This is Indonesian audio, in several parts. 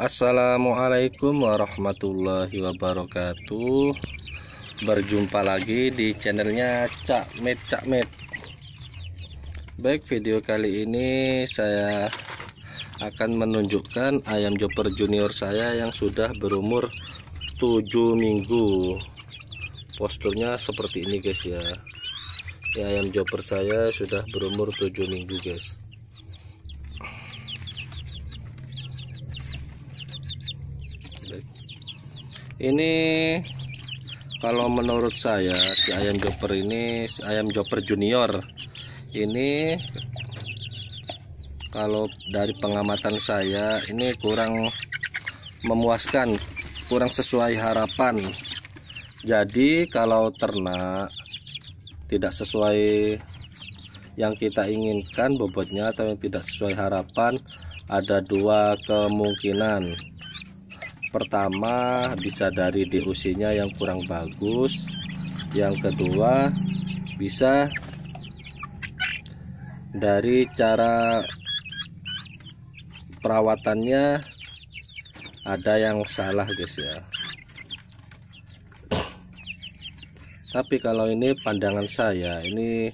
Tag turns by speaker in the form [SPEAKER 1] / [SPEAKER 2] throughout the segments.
[SPEAKER 1] Assalamualaikum warahmatullahi wabarakatuh Berjumpa lagi di channelnya Cak Med Cak Med Baik video kali ini saya akan menunjukkan ayam joper junior saya yang sudah berumur 7 minggu Posturnya seperti ini guys ya Ini ayam joper saya sudah berumur 7 minggu guys ini kalau menurut saya si ayam joper ini si ayam joper junior ini kalau dari pengamatan saya ini kurang memuaskan kurang sesuai harapan jadi kalau ternak tidak sesuai yang kita inginkan bobotnya atau yang tidak sesuai harapan ada dua kemungkinan pertama bisa dari DOC-nya yang kurang bagus yang kedua bisa dari cara perawatannya ada yang salah guys ya tapi kalau ini pandangan saya ini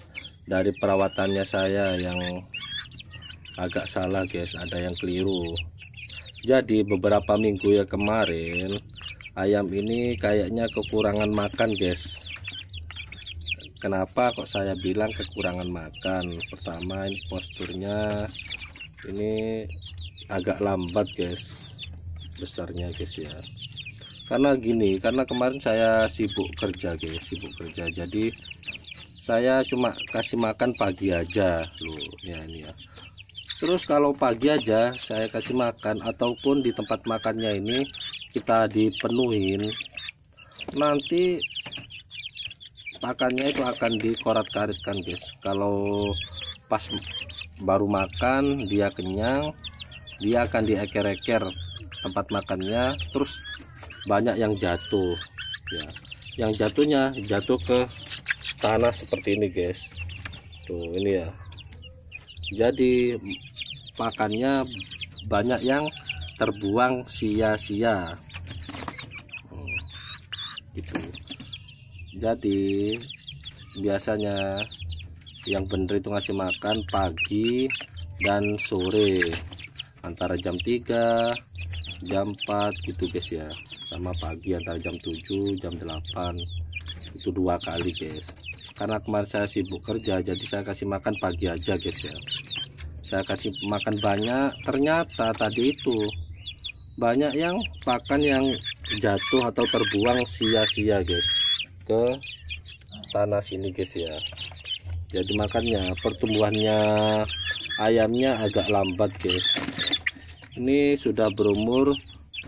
[SPEAKER 1] dari perawatannya saya yang agak salah guys ada yang keliru jadi beberapa minggu ya kemarin ayam ini kayaknya kekurangan makan guys. Kenapa kok saya bilang kekurangan makan? Pertama ini posturnya ini agak lambat guys besarnya guys ya karena gini karena kemarin saya sibuk kerja guys sibuk kerja jadi saya cuma kasih makan pagi aja loh ya ini ya Terus kalau pagi aja saya kasih makan ataupun di tempat makannya ini kita dipenuhin. Nanti makannya itu akan dikorat-karitkan, guys. Kalau pas baru makan dia kenyang, dia akan dieker-eker tempat makannya, terus banyak yang jatuh ya. Yang jatuhnya jatuh ke tanah seperti ini, guys. Tuh, ini ya jadi pakannya banyak yang terbuang sia-sia hmm, gitu jadi biasanya yang bener itu ngasih makan pagi dan sore antara jam 3 jam 4 gitu guys ya sama pagi antara jam 7 jam 8 itu dua kali guys karena kemarin saya sibuk kerja jadi saya kasih makan pagi aja guys ya saya kasih makan banyak ternyata tadi itu banyak yang pakan yang jatuh atau terbuang sia-sia guys ke tanah sini guys ya jadi makannya pertumbuhannya ayamnya agak lambat guys ini sudah berumur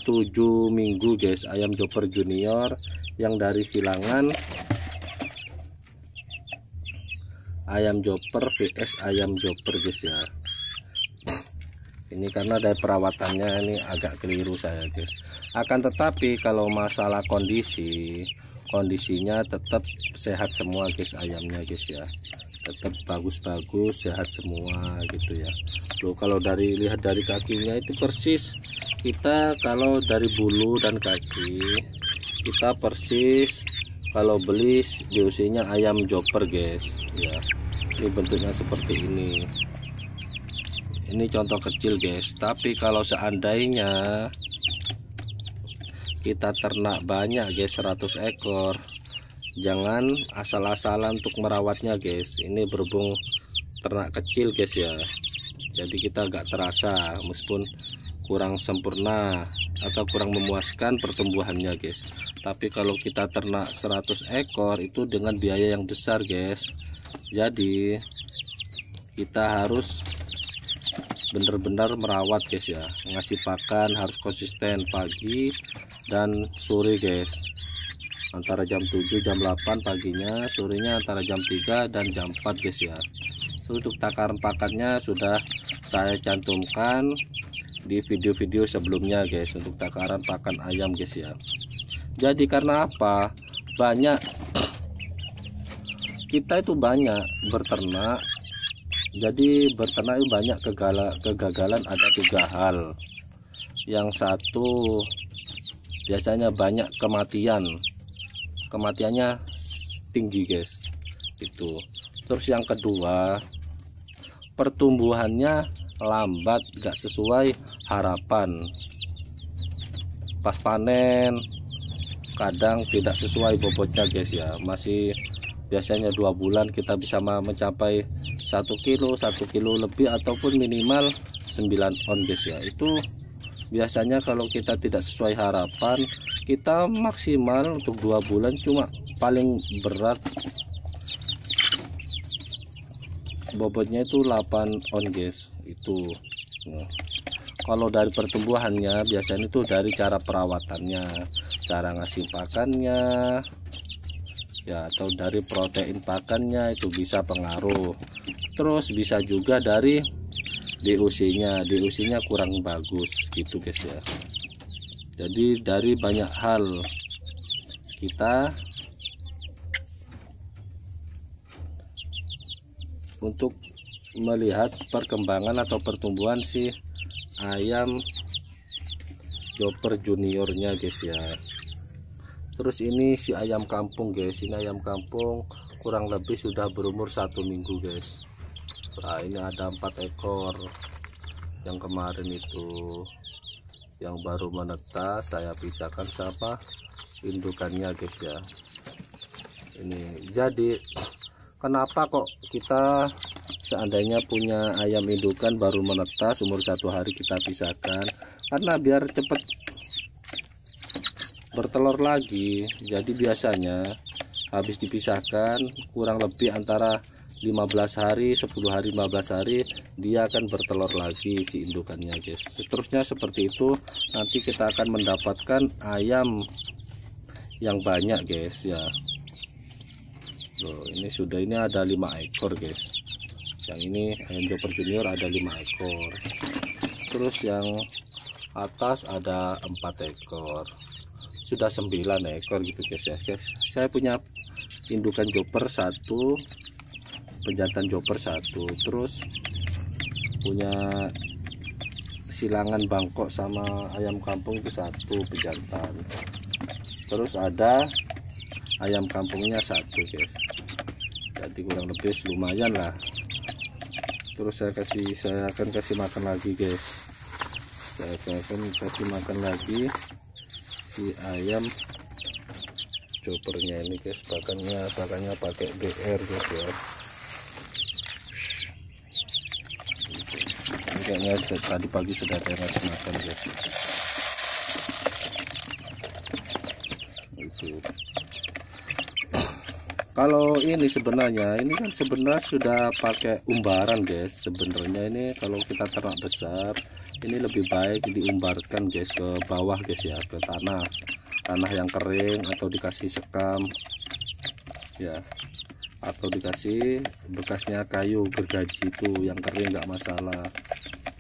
[SPEAKER 1] 7 minggu guys ayam joper junior yang dari silangan ayam joper VS ayam joper guys ya ini karena dari perawatannya ini agak keliru saya guys akan tetapi kalau masalah kondisi kondisinya tetap sehat semua guys ayamnya guys ya tetap bagus-bagus sehat semua gitu ya Loh kalau dari lihat dari kakinya itu persis kita kalau dari bulu dan kaki kita persis kalau beli diusinya ayam joper guys ya ini bentuknya seperti ini ini contoh kecil guys tapi kalau seandainya kita ternak banyak guys 100 ekor jangan asal-asalan untuk merawatnya guys ini berhubung ternak kecil guys ya jadi kita agak terasa meskipun kurang sempurna atau kurang memuaskan pertumbuhannya guys tapi kalau kita ternak 100 ekor itu dengan biaya yang besar guys jadi kita harus benar-benar merawat guys ya ngasih pakan harus konsisten pagi dan sore guys antara jam 7 jam 8 paginya sorenya antara jam 3 dan jam 4 guys ya untuk takaran pakannya sudah saya cantumkan di video-video sebelumnya guys untuk takaran pakan ayam guys ya jadi karena apa banyak kita itu banyak berternak jadi berternak itu banyak kegala, kegagalan ada tiga hal yang satu biasanya banyak kematian kematiannya tinggi guys itu terus yang kedua pertumbuhannya lambat gak sesuai harapan pas panen kadang tidak sesuai bobotnya guys ya masih biasanya dua bulan kita bisa mencapai satu kilo satu kilo lebih ataupun minimal 9 on guys ya itu biasanya kalau kita tidak sesuai harapan kita maksimal untuk dua bulan cuma paling berat bobotnya itu 8 on guys itu nah, kalau dari pertumbuhannya biasanya itu dari cara perawatannya cara ngasih pakannya ya atau dari protein pakannya itu bisa pengaruh terus bisa juga dari DOC nya DOC nya kurang bagus gitu guys ya jadi dari banyak hal kita untuk melihat perkembangan atau pertumbuhan si ayam joper juniornya guys ya terus ini si ayam kampung guys ini ayam kampung kurang lebih sudah berumur satu minggu guys nah ini ada empat ekor yang kemarin itu yang baru menetas saya pisahkan siapa indukannya guys ya ini jadi kenapa kok kita seandainya punya ayam indukan baru menetas umur satu hari kita pisahkan karena biar cepat bertelur lagi jadi biasanya habis dipisahkan kurang lebih antara 15 hari 10 hari 15 hari dia akan bertelur lagi si indukannya guys seterusnya seperti itu nanti kita akan mendapatkan ayam yang banyak guys ya Loh, ini sudah ini ada lima ekor guys yang ini ayam joper junior ada lima ekor terus yang atas ada empat ekor sudah sembilan ekor gitu guys ya guys saya punya indukan joper satu pejantan joper satu terus punya silangan bangkok sama ayam kampung itu satu pejantan, terus ada ayam kampungnya satu guys jadi kurang lebih lumayan lah terus saya kasih saya akan kasih makan lagi guys saya akan kasih makan lagi si ayam choppernya ini guys bakannya bakannya pakai BR guys ya kayaknya tadi pagi sudah ada yang makan guys itu kalau ini sebenarnya ini kan sebenarnya sudah pakai umbaran guys sebenarnya ini kalau kita ternak besar ini lebih baik diumbarkan guys ke bawah guys ya ke tanah tanah yang kering atau dikasih sekam ya atau dikasih bekasnya kayu gergaji itu yang kering nggak masalah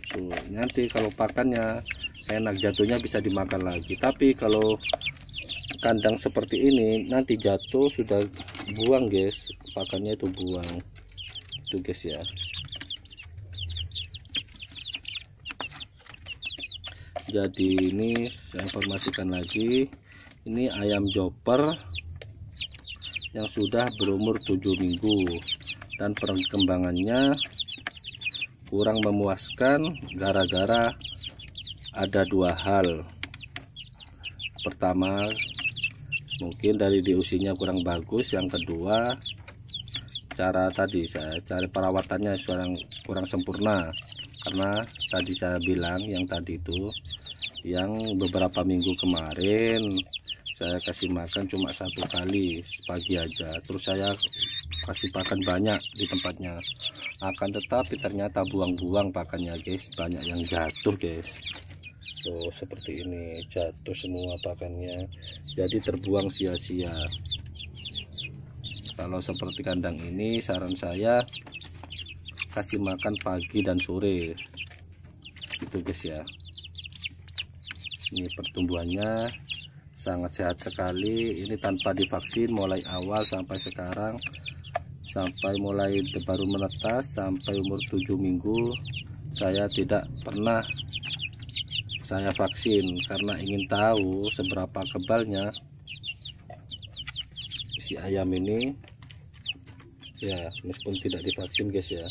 [SPEAKER 1] itu nanti kalau pakannya enak jatuhnya bisa dimakan lagi tapi kalau kandang seperti ini nanti jatuh sudah buang guys pakannya itu buang itu guys ya jadi ini saya informasikan lagi ini ayam joper yang sudah berumur 7 minggu dan perkembangannya kurang memuaskan gara-gara ada dua hal pertama mungkin dari diusinya kurang bagus yang kedua cara tadi saya cari perawatannya kurang kurang sempurna karena tadi saya bilang yang tadi itu yang beberapa minggu kemarin saya kasih makan cuma satu kali pagi aja terus saya kasih pakan banyak di tempatnya akan tetapi ternyata buang-buang pakannya guys banyak yang jatuh guys So seperti ini jatuh semua pakannya jadi terbuang sia-sia kalau seperti kandang ini saran saya kasih makan pagi dan sore itu guys ya ini pertumbuhannya sangat sehat sekali ini tanpa divaksin mulai awal sampai sekarang sampai mulai baru menetas sampai umur 7 minggu saya tidak pernah saya vaksin karena ingin tahu seberapa kebalnya si ayam ini ya meskipun tidak divaksin guys ya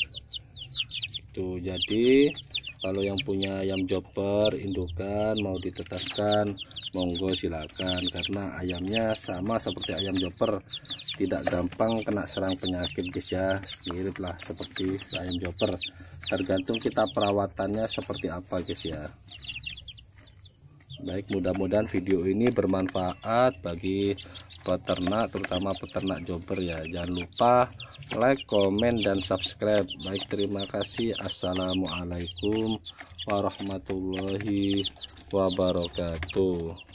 [SPEAKER 1] jadi kalau yang punya ayam jopper indukan mau ditetaskan monggo silakan karena ayamnya sama seperti ayam jopper tidak gampang kena serang penyakit guys ya mirip lah seperti ayam jopper tergantung kita perawatannya seperti apa guys ya baik mudah-mudahan video ini bermanfaat bagi peternak terutama peternak jopper ya jangan lupa like, komen, dan subscribe. Baik, terima kasih. Assalamualaikum warahmatullahi wabarakatuh.